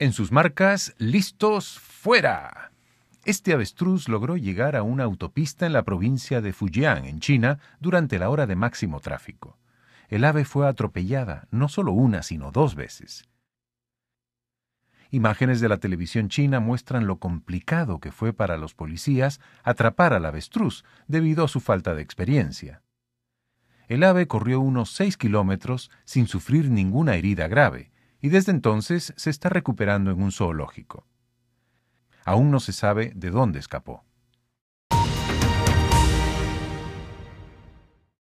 En sus marcas, listos, fuera. Este avestruz logró llegar a una autopista en la provincia de Fujian, en China, durante la hora de máximo tráfico. El ave fue atropellada no solo una, sino dos veces. Imágenes de la televisión china muestran lo complicado que fue para los policías atrapar al avestruz debido a su falta de experiencia. El ave corrió unos seis kilómetros sin sufrir ninguna herida grave, y desde entonces se está recuperando en un zoológico. Aún no se sabe de dónde escapó.